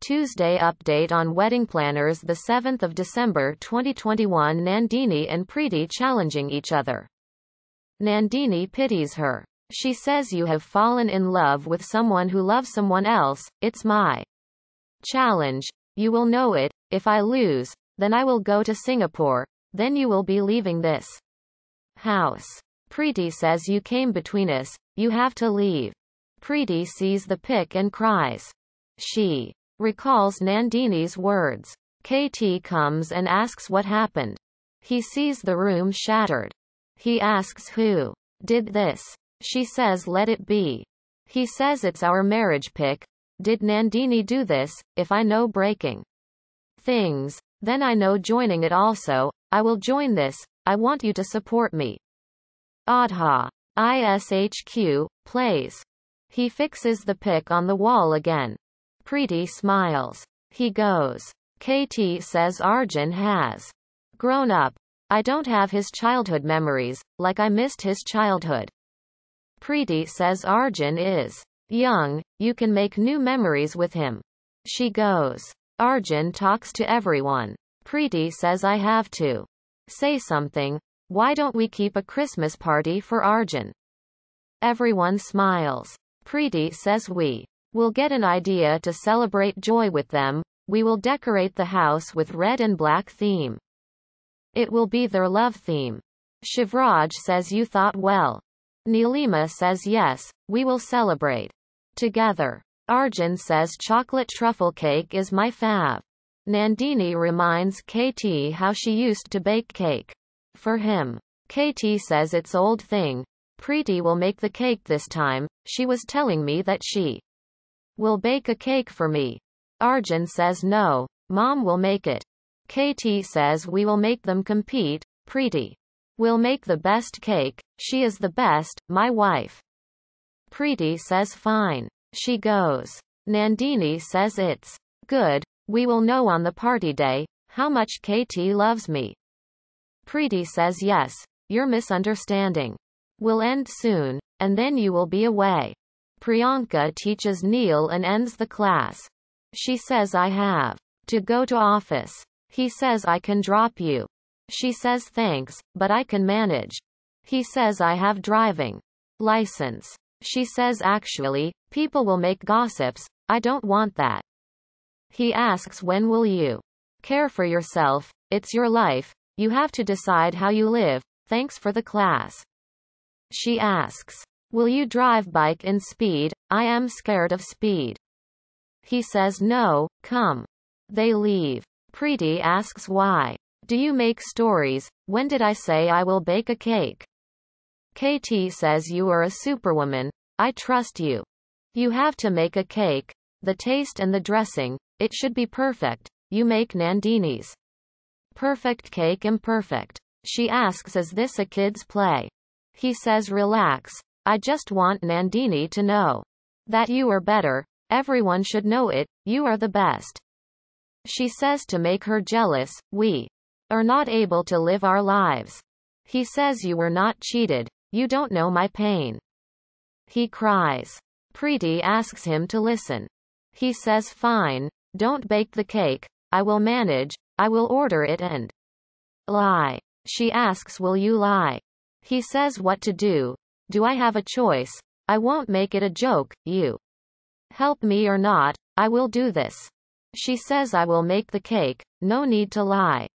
Tuesday update on wedding planners the 7th of December 2021 Nandini and Preeti challenging each other. Nandini pities her. She says you have fallen in love with someone who loves someone else. It's my challenge. You will know it. If I lose, then I will go to Singapore. Then you will be leaving this house. Preeti says you came between us. You have to leave. Preeti sees the pic and cries. She recalls Nandini's words. KT comes and asks what happened. He sees the room shattered. He asks who did this. She says let it be. He says it's our marriage pic. Did Nandini do this? If I know breaking things, then I know joining it also. I will join this. I want you to support me. Adha. ISHQ, plays. He fixes the pic on the wall again. Preeti smiles. He goes. KT says Arjun has grown up. I don't have his childhood memories, like I missed his childhood. Preeti says Arjun is young, you can make new memories with him. She goes. Arjun talks to everyone. Preeti says I have to say something. Why don't we keep a Christmas party for Arjun? Everyone smiles. Preeti says we We'll get an idea to celebrate joy with them. We will decorate the house with red and black theme. It will be their love theme. Shivraj says you thought well. Neelima says yes, we will celebrate. Together. Arjun says chocolate truffle cake is my fav. Nandini reminds KT how she used to bake cake. For him. KT says it's old thing. Preeti will make the cake this time, she was telling me that she Will bake a cake for me. Arjun says no. Mom will make it. KT says we will make them compete, Preeti. will make the best cake, she is the best, my wife. Preeti says fine. She goes. Nandini says it's good, we will know on the party day, how much KT loves me. Preeti says yes, your misunderstanding will end soon, and then you will be away. Priyanka teaches Neil and ends the class. She says I have to go to office. He says I can drop you. She says thanks, but I can manage. He says I have driving license. She says actually, people will make gossips, I don't want that. He asks when will you care for yourself, it's your life, you have to decide how you live, thanks for the class. She asks Will you drive bike and speed? I am scared of speed. He says no, come. They leave. Preeti asks why. Do you make stories? When did I say I will bake a cake? KT says you are a superwoman. I trust you. You have to make a cake. The taste and the dressing, it should be perfect. You make Nandini's. Perfect cake imperfect. She asks is this a kid's play? He says relax, I just want Nandini to know that you are better. Everyone should know it. You are the best. She says to make her jealous, we are not able to live our lives. He says you were not cheated. You don't know my pain. He cries. Preeti asks him to listen. He says fine, don't bake the cake, I will manage, I will order it and lie. She asks will you lie? He says what to do, do I have a choice? I won't make it a joke, you. Help me or not, I will do this. She says I will make the cake, no need to lie.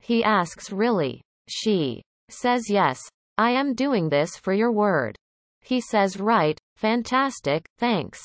He asks really. She says yes, I am doing this for your word. He says right, fantastic, thanks.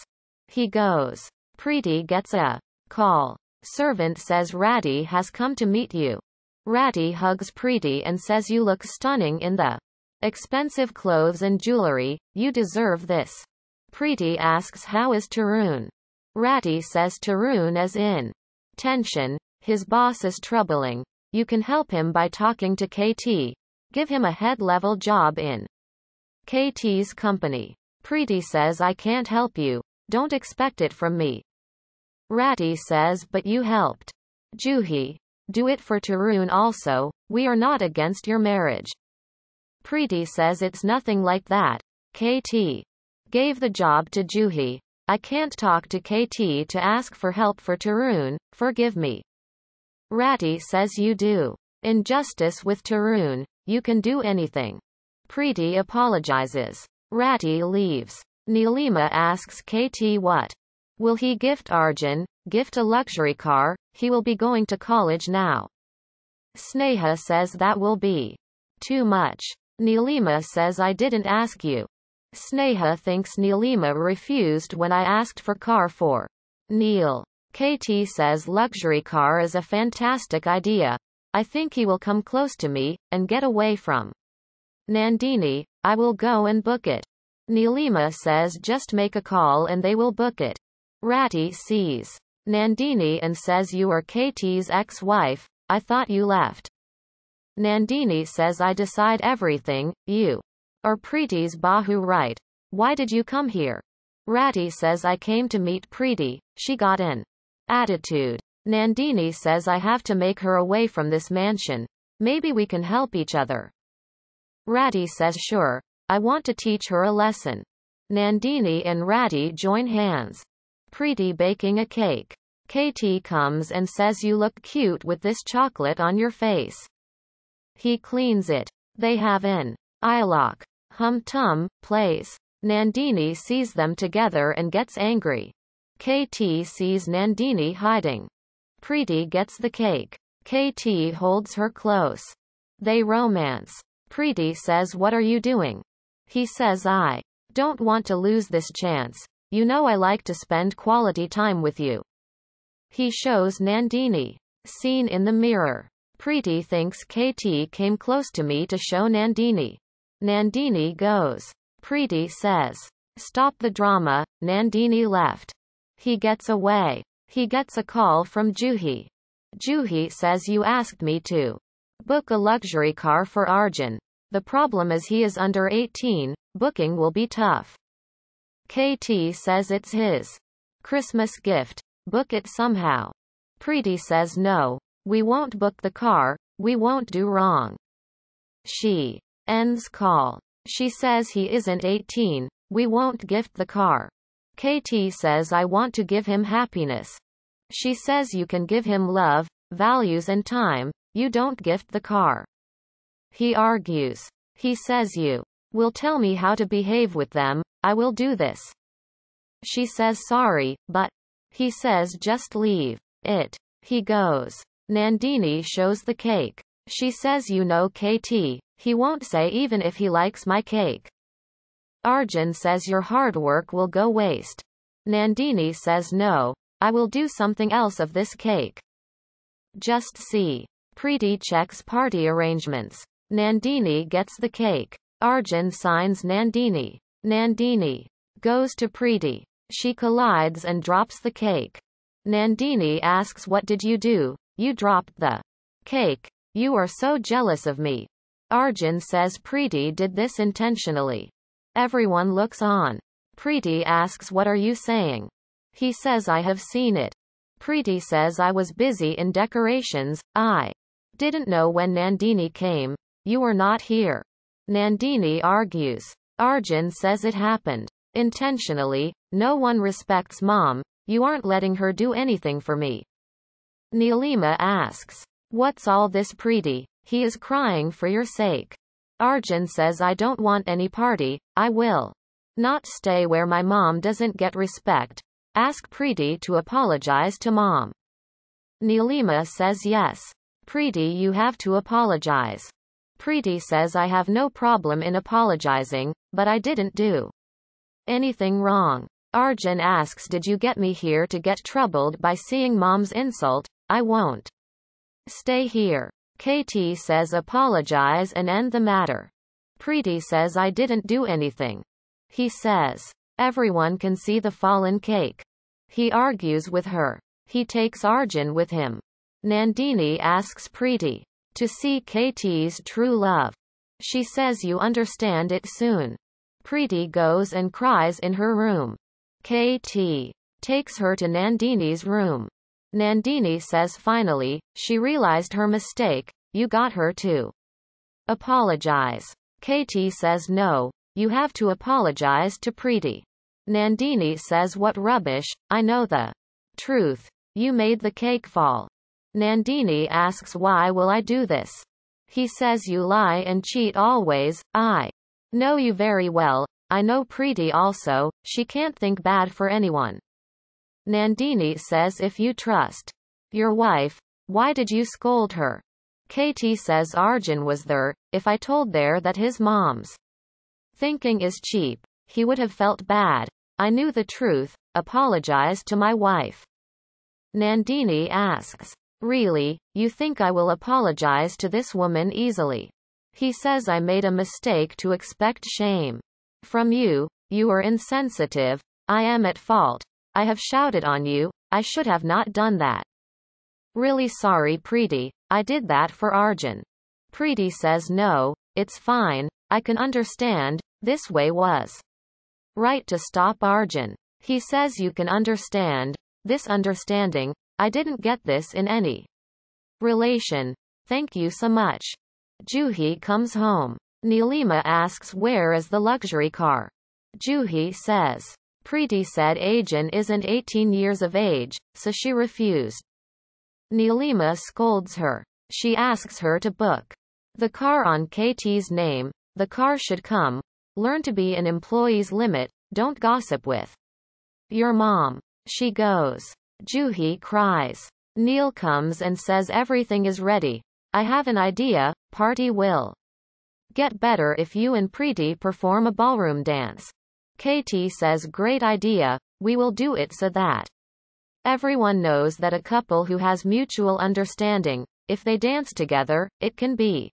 He goes. Preeti gets a call. Servant says Ratty has come to meet you. Ratty hugs Preeti and says you look stunning in the Expensive clothes and jewelry, you deserve this. Preeti asks how is Tarun. Rati says Tarun is in tension, his boss is troubling. You can help him by talking to KT. Give him a head-level job in KT's company. Preeti says I can't help you. Don't expect it from me. Rati says but you helped. Juhi. Do it for Tarun also, we are not against your marriage. Preeti says it's nothing like that. KT gave the job to Juhi. I can't talk to KT to ask for help for Tarun, forgive me. Rati says you do. Injustice with Tarun, you can do anything. Preeti apologizes. Rati leaves. Neelima asks KT what. Will he gift Arjun, gift a luxury car, he will be going to college now. Sneha says that will be too much. Neelima says I didn't ask you. Sneha thinks Neelima refused when I asked for car for Neil. KT says luxury car is a fantastic idea. I think he will come close to me and get away from Nandini. I will go and book it. Neelima says just make a call and they will book it. Rati sees Nandini and says you are KT's ex-wife. I thought you left. Nandini says I decide everything, you. Or Preeti's Bahu right. Why did you come here? Rati says I came to meet Preeti, she got in. Attitude. Nandini says I have to make her away from this mansion. Maybe we can help each other. Rati says sure. I want to teach her a lesson. Nandini and Rati join hands. Preeti baking a cake. KT comes and says you look cute with this chocolate on your face. He cleans it. They have an eyelock. Hum Tum plays. Nandini sees them together and gets angry. KT sees Nandini hiding. Preeti gets the cake. KT holds her close. They romance. Preeti says what are you doing? He says I don't want to lose this chance. You know I like to spend quality time with you. He shows Nandini. Seen in the mirror. Preeti thinks KT came close to me to show Nandini. Nandini goes. Preeti says, Stop the drama. Nandini left. He gets away. He gets a call from Juhi. Juhi says you asked me to book a luxury car for Arjun. The problem is he is under 18, booking will be tough. KT says it's his Christmas gift, book it somehow. Preeti says no, we won't book the car, we won't do wrong. She ends call. She says he isn't 18, we won't gift the car. KT says I want to give him happiness. She says you can give him love, values and time, you don't gift the car. He argues. He says you will tell me how to behave with them, I will do this. She says sorry, but he says just leave it. He goes. Nandini shows the cake. She says you know KT. He won't say even if he likes my cake. Arjun says your hard work will go waste. Nandini says no. I will do something else of this cake. Just see. Preeti checks party arrangements. Nandini gets the cake. Arjun signs Nandini. Nandini goes to Preeti. She collides and drops the cake. Nandini asks what did you do? You dropped the cake. You are so jealous of me. Arjun says Preeti did this intentionally. Everyone looks on. Preeti asks what are you saying? He says I have seen it. Preeti says I was busy in decorations, I didn't know when Nandini came, you were not here. Nandini argues. Arjun says it happened. Intentionally, no one respects mom, you aren't letting her do anything for me. Neelima asks, What's all this Preeti? He is crying for your sake. Arjun says I don't want any party, I will not stay where my mom doesn't get respect. Ask Preeti to apologize to mom. Neelima says yes. Preeti you have to apologize. Preeti says I have no problem in apologizing, but I didn't do anything wrong. Arjun asks did you get me here to get troubled by seeing mom's insult? I won't. Stay here. KT says apologize and end the matter. Preeti says I didn't do anything. He says, everyone can see the fallen cake. He argues with her. He takes Arjun with him. Nandini asks Preeti to see KT's true love. She says you understand it soon. Preeti goes and cries in her room. KT takes her to Nandini's room. Nandini says finally, she realized her mistake, you got her to apologize. KT says no, you have to apologize to Preeti. Nandini says what rubbish, I know the truth. You made the cake fall. Nandini asks why will I do this? He says you lie and cheat always, I know you very well, I know Preeti also, she can't think bad for anyone. Nandini says if you trust your wife, why did you scold her? KT says Arjun was there, if I told there that his mom's thinking is cheap, he would have felt bad. I knew the truth, apologized to my wife. Nandini asks, Really, you think I will apologize to this woman easily? He says I made a mistake to expect shame. From you, you are insensitive, I am at fault, I have shouted on you, I should have not done that. Really sorry Preeti, I did that for Arjun. Preeti says no, it's fine, I can understand, this way was. Right to stop Arjun. He says you can understand, this understanding, I didn't get this in any relation. Thank you so much. Juhi comes home. Nilima asks where is the luxury car. Juhi says, Preeti said Ajin isn't 18 years of age, so she refused. Neelima scolds her. She asks her to book the car on KT's name. The car should come. Learn to be an employee's limit. Don't gossip with your mom. She goes. Juhi cries. Neil comes and says everything is ready. I have an idea, party will get better if you and Preeti perform a ballroom dance. KT says great idea, we will do it so that everyone knows that a couple who has mutual understanding, if they dance together, it can be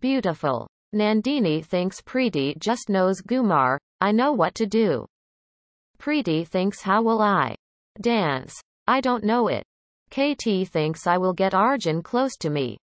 beautiful. Nandini thinks Preeti just knows Gumar, I know what to do. Preeti thinks how will I dance? I don't know it. KT thinks I will get Arjun close to me.